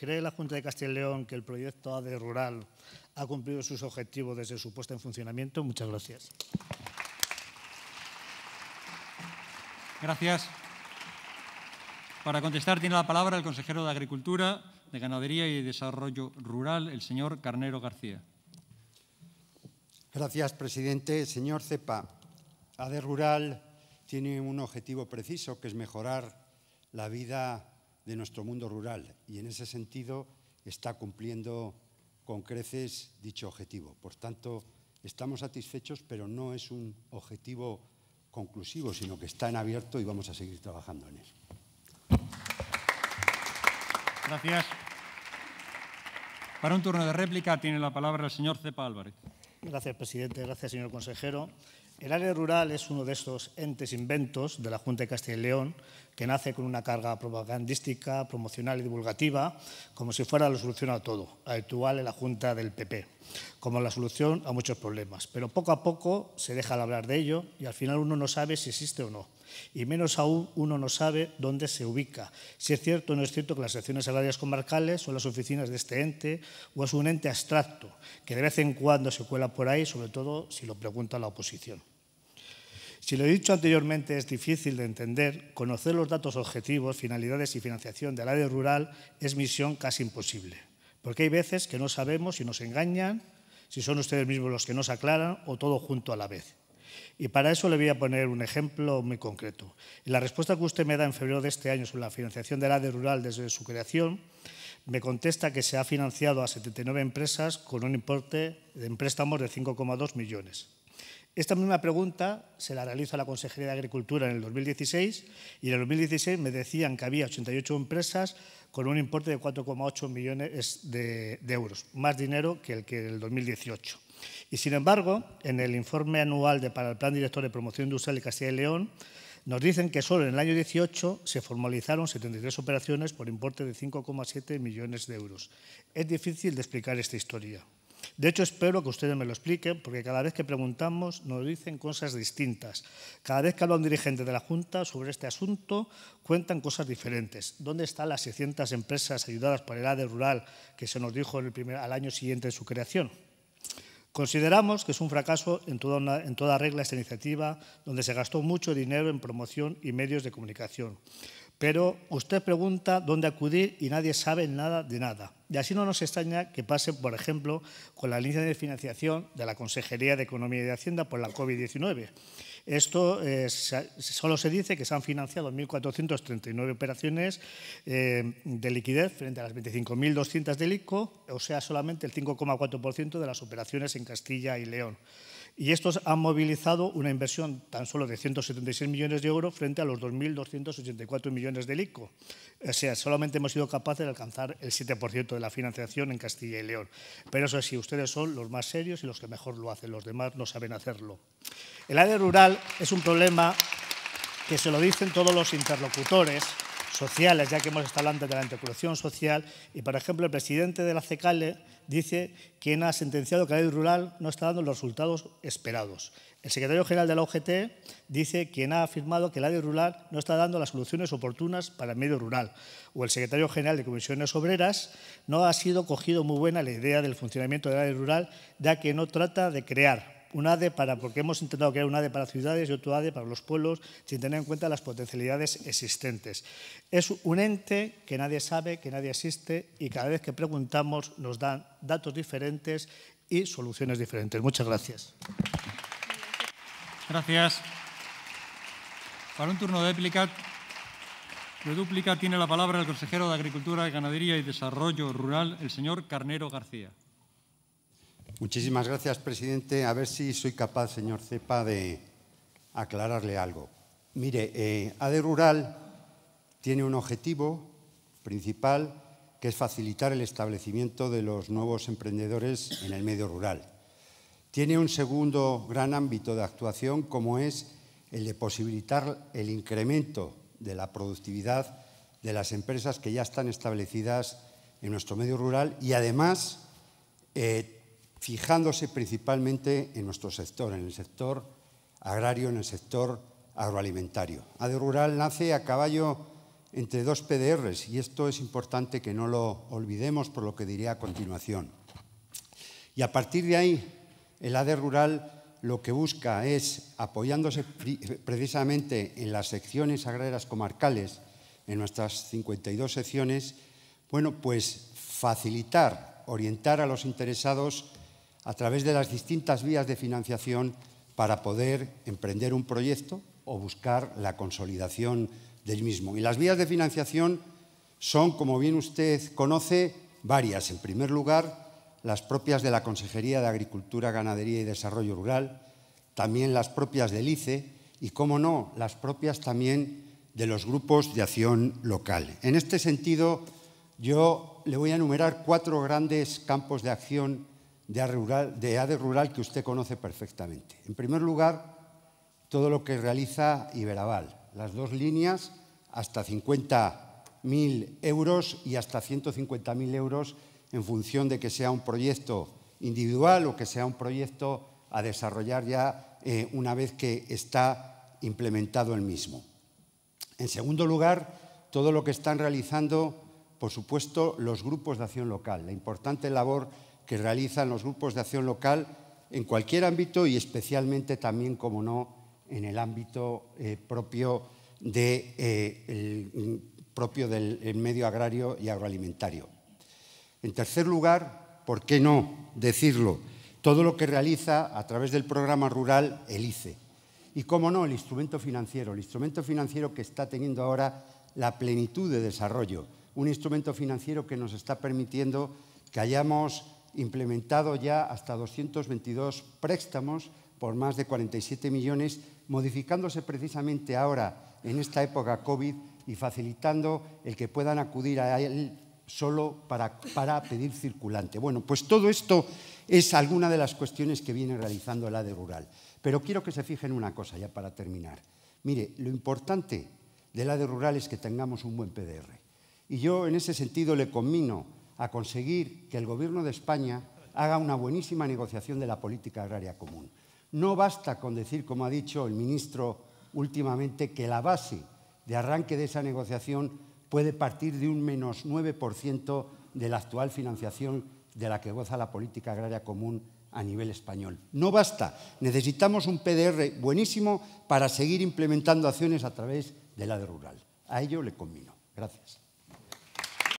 ¿Cree la Junta de Castilla y León que el proyecto ADE Rural ha cumplido sus objetivos desde su puesta en funcionamiento? Muchas gracias. Gracias. Para contestar tiene la palabra el consejero de Agricultura, de Ganadería y Desarrollo Rural, el señor Carnero García. Gracias, presidente. Señor Cepa, ADE Rural tiene un objetivo preciso, que es mejorar la vida de nuestro mundo rural y en ese sentido está cumpliendo con creces dicho objetivo. Por tanto, estamos satisfechos, pero no es un objetivo conclusivo, sino que está en abierto y vamos a seguir trabajando en él. Gracias. Para un turno de réplica tiene la palabra el señor Cepa Álvarez. Gracias, presidente. Gracias, señor consejero. El área rural es uno de esos entes inventos de la Junta de Castilla y León que nace con una carga propagandística, promocional y divulgativa, como si fuera la solución a todo, actual en la Junta del PP, como la solución a muchos problemas. Pero poco a poco se deja de hablar de ello y al final uno no sabe si existe o no. Y menos aún uno no sabe dónde se ubica. Si es cierto o no es cierto que las secciones agrarias comarcales son las oficinas de este ente o es un ente abstracto que de vez en cuando se cuela por ahí, sobre todo si lo pregunta la oposición. Si lo he dicho anteriormente, es difícil de entender, conocer los datos objetivos, finalidades y financiación del área rural es misión casi imposible, porque hay veces que no sabemos si nos engañan, si son ustedes mismos los que nos aclaran o todo junto a la vez. Y para eso le voy a poner un ejemplo muy concreto. la respuesta que usted me da en febrero de este año sobre la financiación del área rural desde su creación, me contesta que se ha financiado a 79 empresas con un importe de préstamos de 5,2 millones. Esta misma pregunta se la realizo a la Consejería de Agricultura en el 2016 y en el 2016 me decían que había 88 empresas con un importe de 4,8 millones de, euros, más dinero que el que en el 2018. Y sin embargo, en el informe anual de, para el Plan Director de Promoción Industrial de Castilla y León, nos dicen que solo en el año 18 se formalizaron 73 operaciones por importe de 5,7 millones de euros. Es difícil de explicar esta historia. De hecho, espero que ustedes me lo expliquen, porque cada vez que preguntamos nos dicen cosas distintas. Cada vez que habla un dirigente de la Junta sobre este asunto, cuentan cosas diferentes. ¿Dónde están las 600 empresas ayudadas por el ADE rural que se nos dijo al año siguiente de su creación? Consideramos que es un fracaso en toda regla esta iniciativa, donde se gastó mucho dinero en promoción y medios de comunicación. Pero usted pregunta dónde acudir y nadie sabe nada de nada. Y así no nos extraña que pase, por ejemplo, con la línea de financiación de la Consejería de Economía y de Hacienda por la COVID-19. Esto eh, solo se dice que se han financiado 1.439 operaciones eh, de liquidez frente a las 25.200 del ICO, o sea, solamente el 5,4% de las operaciones en Castilla y León. Y estos han movilizado una inversión tan solo de 176 millones de euros frente a los 2.284 millones del ICO. O sea, solamente hemos sido capaces de alcanzar el 7% de la financiación en Castilla y León. Pero eso sí, ustedes son los más serios y los que mejor lo hacen. Los demás no saben hacerlo. El área rural es un problema que se lo dicen todos los interlocutores sociales, ya que hemos estado hablando de la interconexión social, y por ejemplo el presidente de la CECALE dice quien ha sentenciado que la área rural no está dando los resultados esperados. El secretario general de la OGT dice quien ha afirmado que el área rural no está dando las soluciones oportunas para el medio rural. O el secretario general de Comisiones Obreras no ha sido cogido muy buena la idea del funcionamiento del área rural, ya que no trata de crear un ADE para, porque hemos intentado crear un ADE para ciudades y otro ADE para los pueblos, sin tener en cuenta las potencialidades existentes. Es un ente que nadie sabe, que nadie existe, y cada vez que preguntamos nos dan datos diferentes y soluciones diferentes. Muchas gracias. Gracias. Para un turno de réplica, tiene la palabra el consejero de Agricultura, Ganadería y Desarrollo Rural, el señor Carnero García. Muchísimas gracias, presidente. A ver si soy capaz, señor Cepa, de aclararle algo. Mire, eh, ADE Rural tiene un objetivo principal que es facilitar el establecimiento de los nuevos emprendedores en el medio rural. Tiene un segundo gran ámbito de actuación como es el de posibilitar el incremento de la productividad de las empresas que ya están establecidas en nuestro medio rural y además eh, fijándose principalmente en nuestro sector, en el sector agrario, en el sector agroalimentario. ADE Rural nace a caballo entre dos PDRs y esto es importante que no lo olvidemos por lo que diré a continuación. Y a partir de ahí, el ADE Rural lo que busca es, apoyándose precisamente en las secciones agrarias comarcales, en nuestras 52 secciones, bueno, pues facilitar, orientar a los interesados a través de las distintas vías de financiación para poder emprender un proyecto o buscar la consolidación del mismo. Y las vías de financiación son, como bien usted conoce, varias. En primer lugar, las propias de la Consejería de Agricultura, Ganadería y Desarrollo Rural, también las propias del ICE y, cómo no, las propias también de los grupos de acción local. En este sentido, yo le voy a enumerar cuatro grandes campos de acción de ADE Rural, que usted conoce perfectamente. En primer lugar, todo lo que realiza Iberaval, las dos líneas hasta 50.000 euros y hasta 150.000 euros en función de que sea un proyecto individual o que sea un proyecto a desarrollar ya eh, una vez que está implementado el mismo. En segundo lugar, todo lo que están realizando, por supuesto, los grupos de acción local, la importante labor que realizan los grupos de acción local en cualquier ámbito y especialmente también, como no, en el ámbito eh, propio, de, eh, mm, propio, del medio agrario y agroalimentario. En tercer lugar, ¿por qué no decirlo? Todo lo que realiza a través del programa rural el ICE. Y cómo no, el instrumento financiero, el instrumento financiero que está teniendo ahora la plenitud de desarrollo, un instrumento financiero que nos está permitiendo que hayamos implementado ya hasta 222 préstamos por más de 47 millones, modificándose precisamente ahora, en esta época COVID, y facilitando el que puedan acudir a él solo para, pedir circulante. Bueno, pues todo esto es alguna de las cuestiones que viene realizando el ADE Rural. Pero quiero que se fijen una cosa ya para terminar. Mire, lo importante del ADE Rural es que tengamos un buen PDR. Y yo en ese sentido le conmino a conseguir que el Gobierno de España haga una buenísima negociación de la política agraria común. No basta con decir, como ha dicho el ministro últimamente, que la base de arranque de esa negociación puede partir de un menos 9% de la actual financiación de la que goza la política agraria común a nivel español. No basta, necesitamos un PDR buenísimo para seguir implementando acciones a través del de rural. A ello le combino. Gracias.